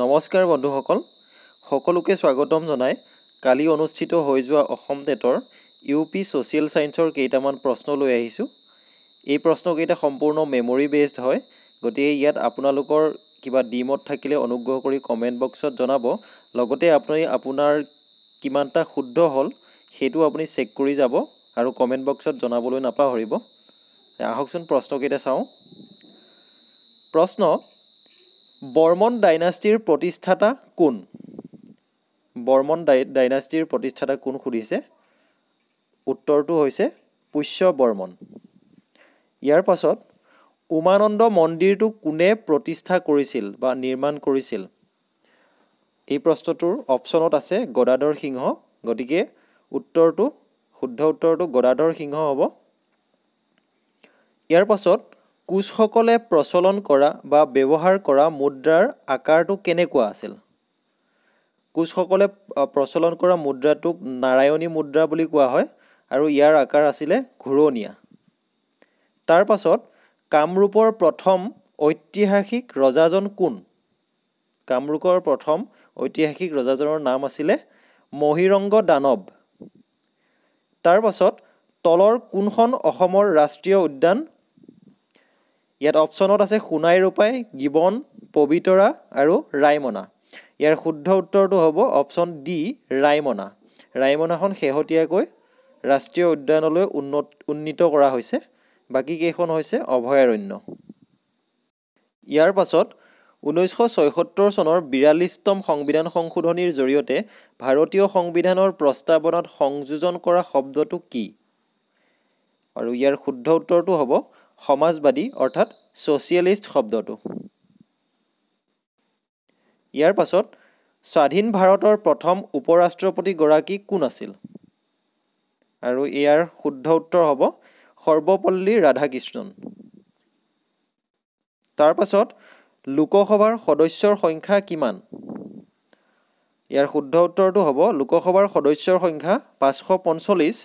নমস্কাৰ বন্ধুসকল সকলোকে স্বাগতম জনাই কালি অনুষ্ঠিত হৈ যোৱা অসম টেটৰ ইউ পি ছ'চিয়েল ছায়েন্সৰ কেইটামান প্ৰশ্ন লৈ আহিছোঁ এই প্ৰশ্নকেইটা সম্পূৰ্ণ মেমৰি বেছড হয় গতিকে ইয়াত আপোনালোকৰ কিবা ডিমত থাকিলে অনুগ্ৰহ কৰি কমেণ্ট বক্সত জনাব লগতে আপুনি আপোনাৰ কিমানটা শুদ্ধ হ'ল সেইটো আপুনি চেক কৰি যাব আৰু কমেণ্ট বক্সত জনাবলৈ নাপাহৰিব আহকচোন প্ৰশ্নকেইটা চাওঁ প্ৰশ্ন বৰ্মন ডাইনাষ্টিৰ প্ৰতিষ্ঠাতা কোন বৰ্মন ডাইনাষ্টিৰ প্ৰতিষ্ঠাতা কোন সুধিছে উত্তৰটো হৈছে পুষ্য বৰ্মন ইয়াৰ পাছত উমানন্দ মন্দিৰটো কোনে প্ৰতিষ্ঠা কৰিছিল বা নিৰ্মাণ কৰিছিল এই প্ৰশ্নটোৰ অপশ্যনত আছে গদাধৰ সিংহ গতিকে উত্তৰটো শুদ্ধ উত্তৰটো গদাধৰ সিংহ হ'ব ইয়াৰ পাছত কোচসকলে প্ৰচলন কৰা বা ব্যৱহাৰ কৰা মুদ্ৰাৰ আকাৰটো কেনেকুৱা আছিল কোচসকলে প্ৰচলন কৰা মুদ্ৰাটোক নাৰায়ণী মুদ্ৰা বুলি কোৱা হয় আৰু ইয়াৰ আকাৰ আছিলে ঘূৰণীয়া তাৰ পাছত কামৰূপৰ প্ৰথম ঐতিহাসিক ৰজাজন কোন কামৰূপৰ প্ৰথম ঐতিহাসিক ৰজাজনৰ নাম আছিলে মহিৰংগ দানৱ তাৰ পাছত তলৰ কোনখন অসমৰ ৰাষ্ট্ৰীয় উদ্যান ইয়াত অপশ্যনত আছে সোণাই ৰূপাই গিবন পবিতৰা আৰু ৰায়মনা ইয়াৰ শুদ্ধ উত্তৰটো হ'ব অপশ্যন ডি ৰায়মনা ৰায়মনাখন শেহতীয়াকৈ ৰাষ্ট্ৰীয় উদ্যানলৈ উন্নত উন্নীত কৰা হৈছে বাকী কেইখন হৈছে অভয়াৰণ্য ইয়াৰ পাছত ঊনৈছশ ছয়সত্তৰ চনৰ বিৰাল্লিছতম সংবিধান সংশোধনীৰ জৰিয়তে ভাৰতীয় সংবিধানৰ প্ৰস্তাৱনাত সংযোজন কৰা শব্দটো কি আৰু ইয়াৰ শুদ্ধ উত্তৰটো হ'ব সমাজবাদী অৰ্থাৎ ছ'চিয়েলিষ্ট শব্দটো ইয়াৰ পাছত স্বাধীন ভাৰতৰ প্ৰথম উপ ৰাষ্ট্ৰপতিগৰাকী কোন আছিল আৰু ইয়াৰ শুদ্ধ উত্তৰ হ'ব সৰ্বপল্লী ৰাধাকৃষ্ণন তাৰ পাছত লোকসভাৰ সদস্যৰ সংখ্যা কিমান ইয়াৰ শুদ্ধ উত্তৰটো হ'ব লোকসভাৰ সদস্যৰ সংখ্যা পাঁচশ পঞ্চল্লিছ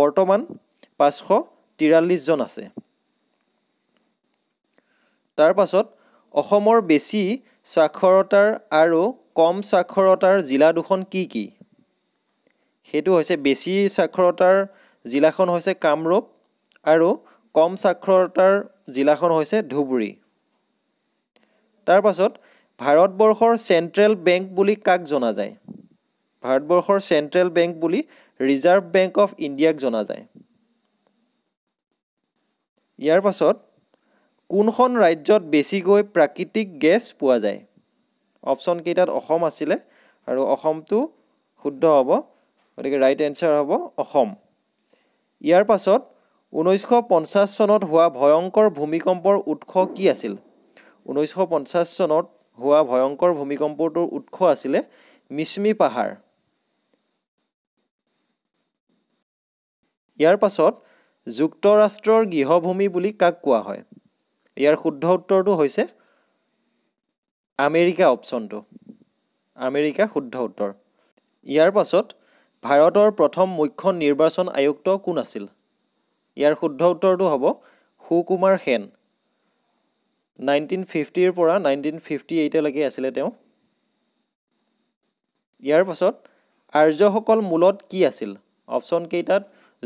বৰ্তমান পাঁচশ তিৰাল্লিছজন আছে তাৰ পাছত অসমৰ বেছি স্বাক্ষৰতাৰ আৰু কম স্বাক্ষৰতাৰ জিলা দুখন কি কি সেইটো হৈছে বেছি স্বাক্ষৰতাৰ জিলাখন হৈছে কামৰূপ আৰু কম স্বাক্ষৰতাৰ জিলাখন হৈছে ধুবুৰী তাৰপাছত ভাৰতবৰ্ষৰ চেণ্ট্ৰেল বেংক বুলি কাক জনা যায় ভাৰতবৰ্ষৰ চেণ্ট্ৰেল বেংক বুলি ৰিজাৰ্ভ বেংক অফ ইণ্ডিয়াক জনা যায় ইয়াৰ পাছত কোনখন ৰাজ্যত বেছিকৈ প্ৰাকৃতিক গেছ পোৱা যায় অপশ্যন কেইটাত অসম আছিলে আৰু অসমটো শুদ্ধ হ'ব গতিকে ৰাইট এনচাৰ হ'ব অসম ইয়াৰ পাছত ঊনৈছশ পঞ্চাছ চনত হোৱা ভয়ংকৰ ভূমিকম্পৰ উৎস কি আছিল ঊনৈছশ পঞ্চাছ চনত হোৱা ভয়ংকৰ ভূমিকম্পটোৰ উৎস আছিলে মিচমি পাহাৰ ইয়াৰ পাছত যুক্তৰাষ্ট্ৰৰ গৃহভূমি বুলি কাক কোৱা হয় ইয়াৰ শুদ্ধ উত্তৰটো হৈছে আমেৰিকা অপশ্যনটো আমেৰিকা শুদ্ধ উত্তৰ ইয়াৰ পাছত ভাৰতৰ প্ৰথম মুখ্য নিৰ্বাচন আয়ুক্ত কোন আছিল ইয়াৰ শুদ্ধ উত্তৰটো হ'ব সুকুমাৰ সেন নাইনটিন ফিফটিৰ পৰা নাইনটিন ফিফটি এইটলৈকে আছিলে তেওঁ ইয়াৰ পাছত আৰ্যসকল মূলত কি আছিল অপশ্যনকেইটাত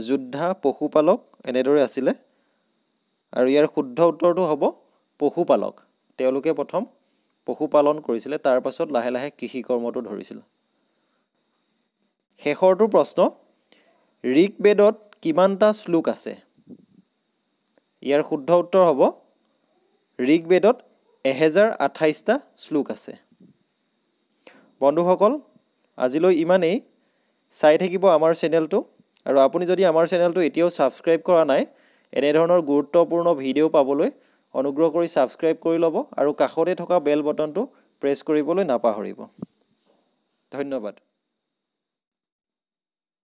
যোদ্ধা পশুপালক এনেদৰে আছিলে আৰু ইয়াৰ শুদ্ধ উত্তৰটো হ'ব পশুপালক তেওঁলোকে প্ৰথম পশুপালন কৰিছিলে তাৰপাছত লাহে লাহে কৃষি কৰ্মটো ধৰিছিল শেষৰটো প্ৰশ্ন ঋগবেদত কিমানটা শ্লোক আছে ইয়াৰ শুদ্ধ উত্তৰ হ'ব ঋগবেদত এহেজাৰ আঠাইছটা শ্লোক আছে বন্ধুসকল আজিলৈ ইমানেই চাই থাকিব আমাৰ চেনেলটো আৰু আপুনি যদি আমাৰ চেনেলটো এতিয়াও ছাবস্ক্ৰাইব কৰা নাই এনেধৰণৰ গুৰুত্বপূৰ্ণ ভিডিঅ' পাবলৈ অনুগ্ৰহ কৰি ছাবস্ক্ৰাইব কৰি ল'ব আৰু কাষতে থকা বেল বটনটো প্ৰেছ কৰিবলৈ নাপাহৰিব ধন্যবাদ